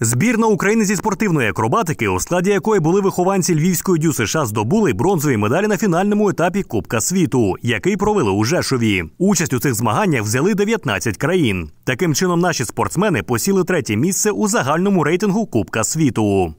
Збірна України зі спортивної акробатики, у складі якої були вихованці Львівської дю США, здобули бронзові медалі на фінальному етапі Кубка світу, який провели у Жешові. Участь у цих змаганнях взяли 19 країн. Таким чином, наші спортсмени посіли третє місце у загальному рейтингу Кубка світу.